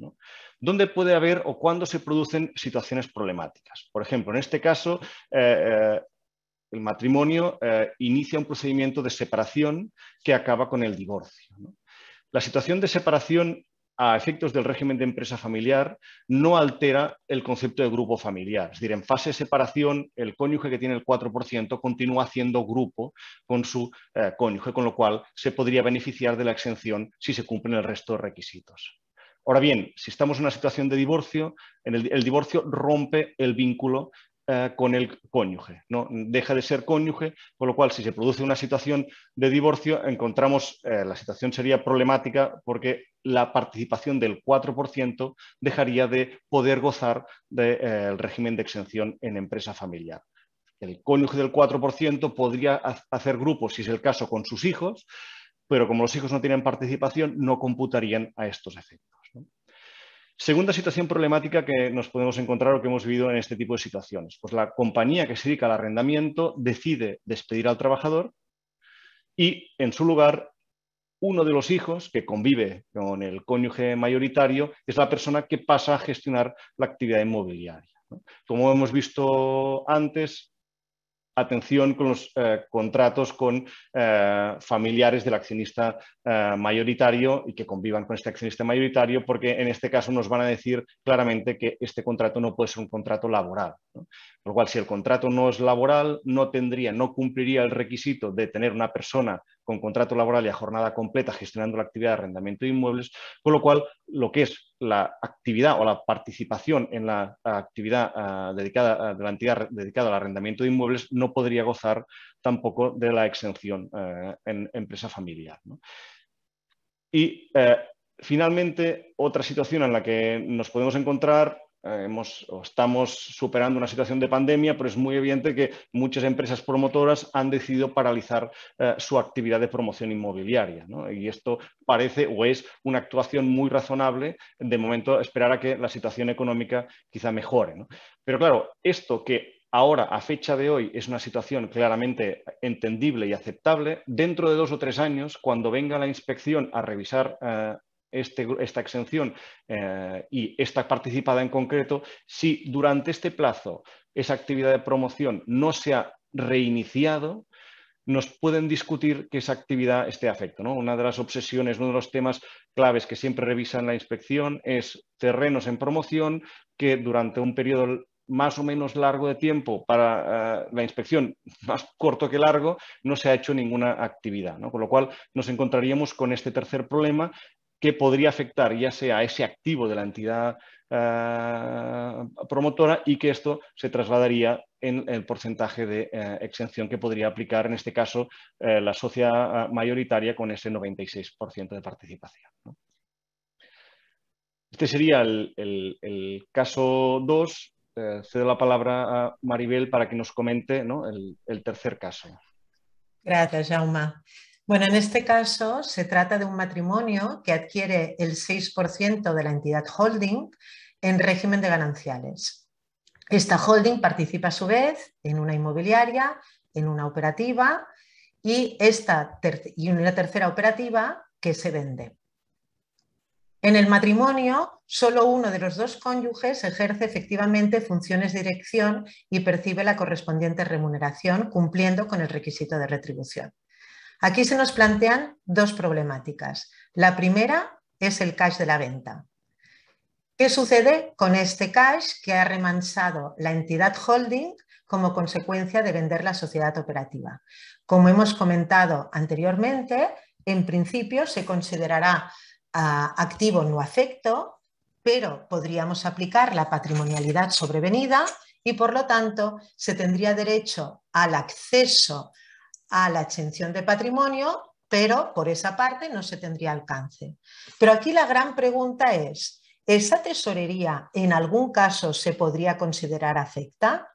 ¿Dónde puede haber o cuándo se producen situaciones problemáticas? Por ejemplo, en este caso, eh, eh, el matrimonio inicia un procedimiento de separación que acaba con el divorcio. La situación de separación a efectos del régimen de empresa familiar, no altera el concepto de grupo familiar. Es decir, en fase de separación, el cónyuge que tiene el 4% continúa haciendo grupo con su eh, cónyuge, con lo cual se podría beneficiar de la exención si se cumplen el resto de requisitos. Ahora bien, si estamos en una situación de divorcio, en el, el divorcio rompe el vínculo eh, con el cónyuge, ¿no? deja de ser cónyuge, con lo cual si se produce una situación de divorcio, encontramos, eh, la situación sería problemática porque la participación del 4% dejaría de poder gozar del eh, régimen de exención en empresa familiar el cónyuge del 4% podría hacer grupos, si es el caso, con sus hijos, pero como los hijos no tienen participación, no computarían a estos efectos. Segunda situación problemática que nos podemos encontrar o que hemos vivido en este tipo de situaciones. Pues la compañía que se dedica al arrendamiento decide despedir al trabajador y en su lugar uno de los hijos que convive con el cónyuge mayoritario es la persona que pasa a gestionar la actividad inmobiliaria. Como hemos visto antes, atención con los eh, contratos con eh, familiares del accionista eh, mayoritario y que convivan con este accionista mayoritario, porque en este caso nos van a decir claramente que este contrato no puede ser un contrato laboral. Por lo cual, si el contrato no es laboral, no tendría, no cumpliría el requisito de tener una persona con contrato laboral y a jornada completa gestionando la actividad de arrendamiento de inmuebles, con lo cual lo que es la actividad o la participación en la actividad ah, dedicada, ah, de la entidad dedicada al arrendamiento de inmuebles no podría gozar tampoco de la exención eh, en empresa familiar. Y eh, finalmente, otra situación en la que nos podemos encontrar eh, hemos, o estamos superando una situación de pandemia, pero es muy evidente que muchas empresas promotoras han decidido paralizar eh, su actividad de promoción inmobiliaria. Y esto parece o es una actuación muy razonable de momento esperar a que la situación económica quizá mejore. Pero claro, esto que ahora, a fecha de hoy, es una situación claramente entendible y aceptable, dentro de dos o tres años, cuando venga la inspección a revisar eh, este esta exención eh, y esta participada en concreto, si durante este plazo esa actividad de promoción no se ha reiniciado, nos pueden discutir que esa actividad esté afecto. ¿no? Una de las obsesiones, uno de los temas claves que siempre revisan la inspección es terrenos en promoción que durante un periodo más o menos largo de tiempo para eh, la inspección, más corto que largo, no se ha hecho ninguna actividad. Con lo cual nos encontraríamos con este tercer problema que podría afectar ya sea a ese activo de la entidad ah, promotora y que esto se trasladaría en el porcentaje de eh, exención que podría aplicar, en este caso, eh, la sociedad ah, mayoritaria con ese 96% de participación. Este sería el, caso 2. Eh, cedo la palabra a Maribel para que nos comente el, tercer caso. Gracias, Jauma. Bueno, en este caso se trata de un matrimonio que adquiere el 6% de la entidad holding en régimen de gananciales. Esta holding participa a su vez en una inmobiliaria, en una operativa y, esta y una tercera operativa que se vende. En el matrimonio, solo uno de los dos cónyuges ejerce efectivamente funciones de dirección y percibe la correspondiente remuneración cumpliendo con el requisito de retribución. Aquí se nos plantean dos problemáticas. La primera es el cash de la venta. ¿Qué sucede con este cash que ha remansado la entidad holding como consecuencia de vender la sociedad operativa? Como hemos comentado anteriormente, en principio se considerará ah, activo no afecto, pero podríamos aplicar la patrimonialidad sobrevenida y por lo tanto se tendría derecho al acceso a la exención de patrimonio, pero por esa parte no se tendría alcance. Pero aquí la gran pregunta es, ¿esa tesorería en algún caso se podría considerar afecta?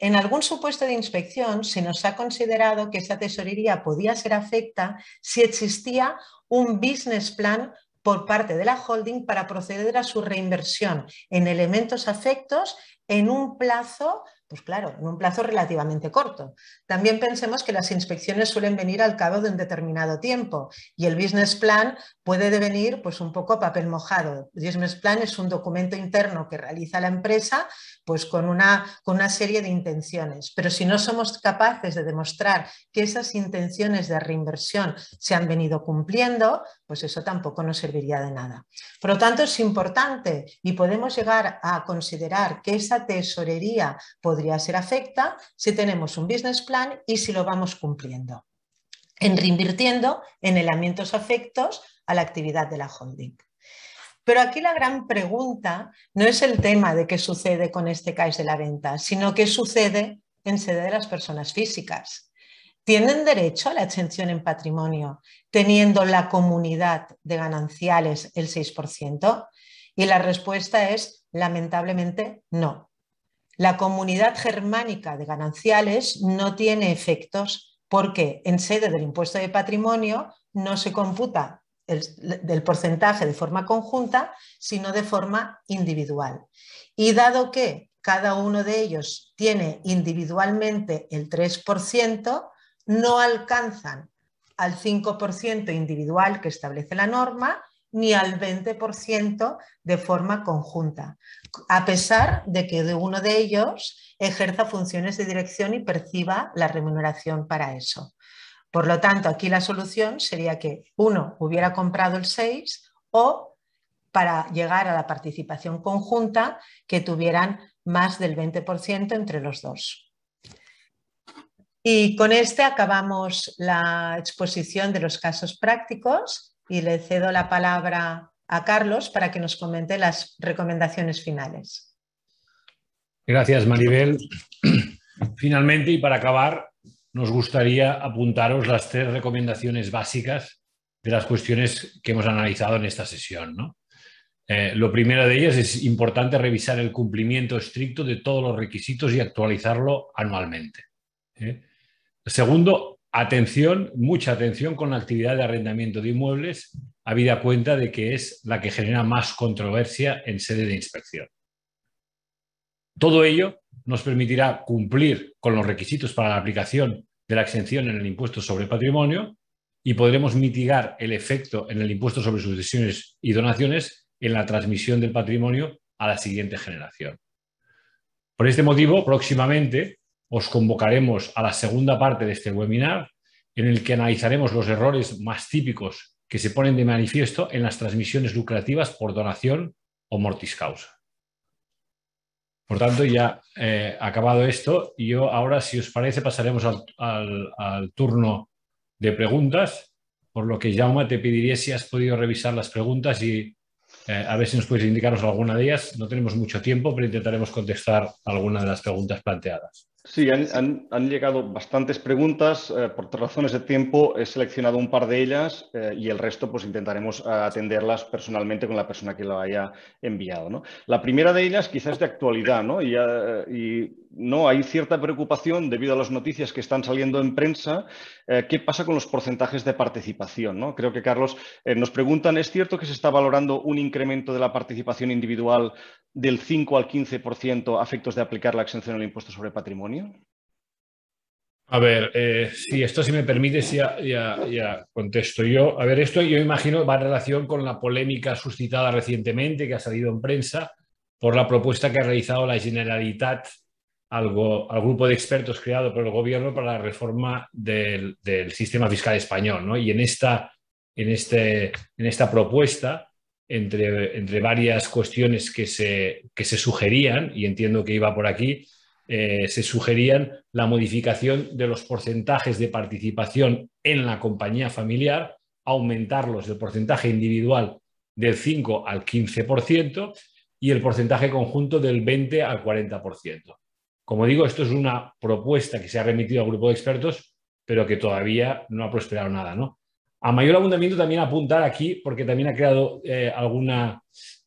En algún supuesto de inspección se nos ha considerado que esa tesorería podía ser afecta si existía un business plan por parte de la holding para proceder a su reinversión en elementos afectos en un plazo, pues claro, en un plazo relativamente corto. También pensemos que las inspecciones suelen venir al cabo de un determinado tiempo y el business plan puede devenir pues un poco papel mojado. El business plan es un documento interno que realiza la empresa pues con una, con una serie de intenciones. Pero si no somos capaces de demostrar que esas intenciones de reinversión se han venido cumpliendo, pues eso tampoco nos serviría de nada. Por lo tanto, es importante y podemos llegar a considerar que esa tesorería podría ser afecta si tenemos un business plan y si lo vamos cumpliendo, en reinvirtiendo en elementos afectos a la actividad de la holding. Pero aquí la gran pregunta no es el tema de qué sucede con este cais de la venta, sino qué sucede en sede de las personas físicas. ¿Tienen derecho a la exención en patrimonio teniendo la comunidad de gananciales el 6%? Y la respuesta es lamentablemente no. La comunidad germánica de gananciales no tiene efectos porque en sede del impuesto de patrimonio no se computa el, porcentaje de forma conjunta, sino de forma individual. Y dado que cada uno de ellos tiene individualmente el 3%, no alcanzan al 5% individual que establece la norma ni al 20% de forma conjunta, a pesar de que uno de ellos ejerza funciones de dirección y perciba la remuneración para eso. Por lo tanto, aquí la solución sería que uno hubiera comprado el 6 o para llegar a la participación conjunta que tuvieran más del 20% entre los dos. Y con este acabamos la exposición de los casos prácticos y le cedo la palabra a Carlos para que nos comente las recomendaciones finales. Gracias, Maribel. Finalmente, y para acabar, nos gustaría apuntaros las tres recomendaciones básicas de las cuestiones que hemos analizado en esta sesión. Eh, lo primero de ellas es importante revisar el cumplimiento estricto de todos los requisitos y actualizarlo anualmente. ¿eh? Segundo, atención, mucha atención con la actividad de arrendamiento de inmuebles, habida cuenta de que es la que genera más controversia en sede de inspección. Todo ello nos permitirá cumplir con los requisitos para la aplicación de la exención en el impuesto sobre patrimonio y podremos mitigar el efecto en el impuesto sobre sucesiones y donaciones en la transmisión del patrimonio a la siguiente generación. Por este motivo, próximamente os convocaremos a la segunda parte de este webinar en el que analizaremos los errores más típicos que se ponen de manifiesto en las transmisiones lucrativas por donación o mortis causa. Por tanto, ya eh, acabado esto, yo ahora, si os parece, pasaremos al, turno de preguntas, por lo que, Jaume, te pediría si has podido revisar las preguntas y eh, a ver si nos puedes indicaros alguna de ellas. No tenemos mucho tiempo, pero intentaremos contestar alguna de las preguntas planteadas. Sí, han, llegado bastantes preguntas. Eh, por razones de tiempo he seleccionado un par de ellas eh, y el resto pues intentaremos eh, atenderlas personalmente con la persona que lo haya enviado. La primera de ellas quizás de actualidad ¿no? y no, hay cierta preocupación debido a las noticias que están saliendo en prensa. Eh, ¿Qué pasa con los porcentajes de participación? ¿no? Creo que, Carlos, eh, nos preguntan, ¿es cierto que se está valorando un incremento de la participación individual del 5 al 15% a efectos de aplicar la exención al impuesto sobre patrimonio? A ver, eh, si esto si me permite, ya, ya, ya, contesto yo. A ver, esto yo imagino va en relación con la polémica suscitada recientemente que ha salido en prensa por la propuesta que ha realizado la Generalitat algo, al grupo de expertos creado por el gobierno para la reforma del, sistema fiscal español. Y en esta, este, propuesta, entre, varias cuestiones que se, que se sugerían, y entiendo que iba por aquí, eh, se sugerían la modificación de los porcentajes de participación en la compañía familiar, aumentarlos del porcentaje individual del 5 al 15% y el porcentaje conjunto del 20 al 40%. Como digo, esto es una propuesta que se ha remitido al grupo de expertos, pero que todavía no ha prosperado nada. ¿no? A mayor abundamiento también apuntar aquí, porque también ha creado eh, alguna,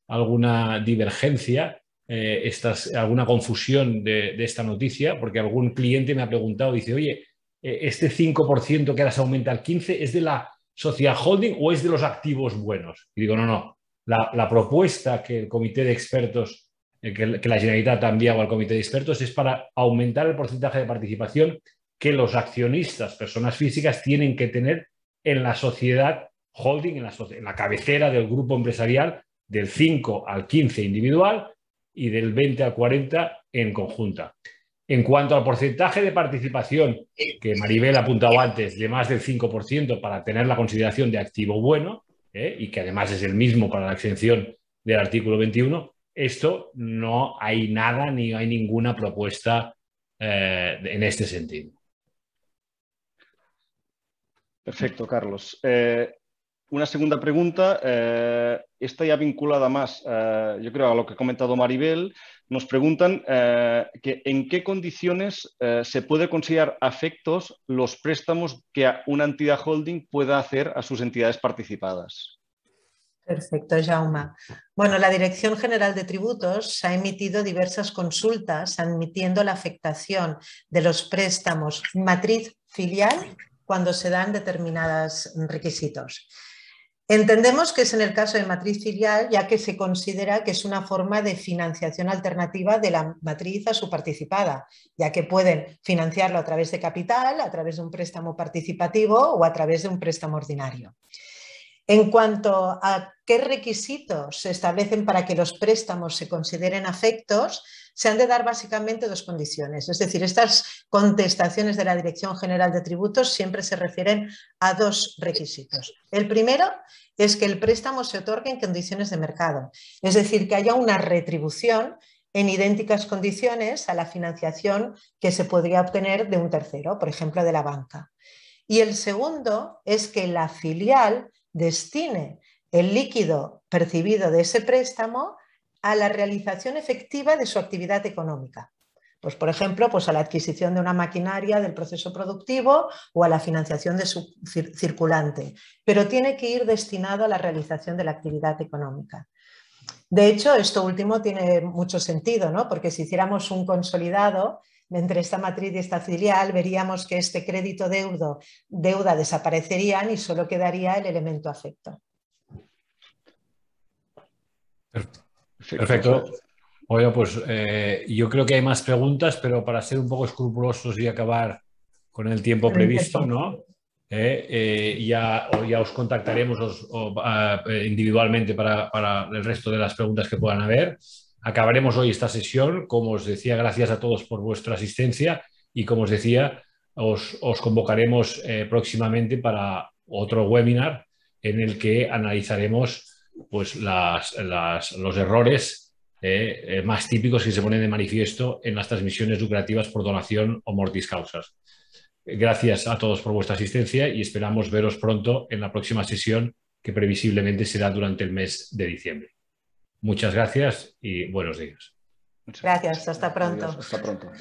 alguna divergencia, eh, alguna confusión de, esta noticia, porque algún cliente me ha preguntado, dice, oye, eh, este 5% que ahora se aumenta al 15% es de la social holding o es de los activos buenos. Y digo, no, no, la, la propuesta que el comité de expertos eh, que, que la Generalitat hago al comité de expertos es para aumentar el porcentaje de participación que los accionistas, personas físicas, tienen que tener en la sociedad holding, en la, en la cabecera del grupo empresarial, del 5 al 15 individual y del 20 al 40 en conjunta. En cuanto al porcentaje de participación que Maribel apuntaba antes, de más del 5% para tener la consideración de activo bueno, eh, y que además es el mismo para la exención del artículo 21, esto no hay nada ni hay ninguna propuesta eh, en este sentido. Perfecto, Carlos. Eh, una segunda pregunta, eh, esta ya vinculada más, yo creo, a lo que ha comentado Maribel. Nos preguntan que en qué condiciones se puede considerar afectos los préstamos que una entidad holding pueda hacer a sus entidades participadas. Perfecto, Jauma. Bueno, la Dirección General de Tributos ha emitido diversas consultas admitiendo la afectación de los préstamos matriz filial cuando se dan determinados requisitos. Entendemos que es en el caso de matriz filial, ya que se considera que es una forma de financiación alternativa de la matriz a su participada, ya que pueden financiarlo a través de capital, a través de un préstamo participativo o a través de un préstamo ordinario. En cuanto a qué requisitos se establecen para que los préstamos se consideren afectos, se han de dar básicamente dos condiciones. Es decir, estas contestaciones de la Dirección General de Tributos siempre se refieren a dos requisitos. El primero es que el préstamo se otorgue en condiciones de mercado, es decir, que haya una retribución en idénticas condiciones a la financiación que se podría obtener de un tercero, por ejemplo, de la banca. Y el segundo es que la filial destine el líquido percibido de ese préstamo a la realización efectiva de su actividad económica. Pues, por ejemplo, pues a la adquisición de una maquinaria del proceso productivo o a la financiación de su circulante, pero tiene que ir destinado a la realización de la actividad económica. De hecho, esto último tiene mucho sentido, ¿no? porque si hiciéramos un consolidado entre esta matriz y esta filial, veríamos que este crédito deuda desaparecerían y solo quedaría el elemento afecto. Perfecto. Bueno, pues eh, yo creo que hay más preguntas, pero para ser un poco escrupulosos y acabar con el tiempo previsto, ¿no? Eh, eh, ya, os contactaremos ah, individualmente para el resto de las preguntas que puedan haber acabaremos hoy esta sesión. Como os decía, gracias a todos por vuestra asistencia y como os decía, os, convocaremos eh, próximamente para otro webinar en el que analizaremos pues, los errores eh, eh, más típicos que se ponen de manifiesto en las transmisiones lucrativas por donación o mortis causas. Gracias a todos por vuestra asistencia y esperamos veros pronto en la próxima sesión que previsiblemente será durante el mes de diciembre. Muchas gracias y buenos días. Gracias, hasta pronto. hasta pronto.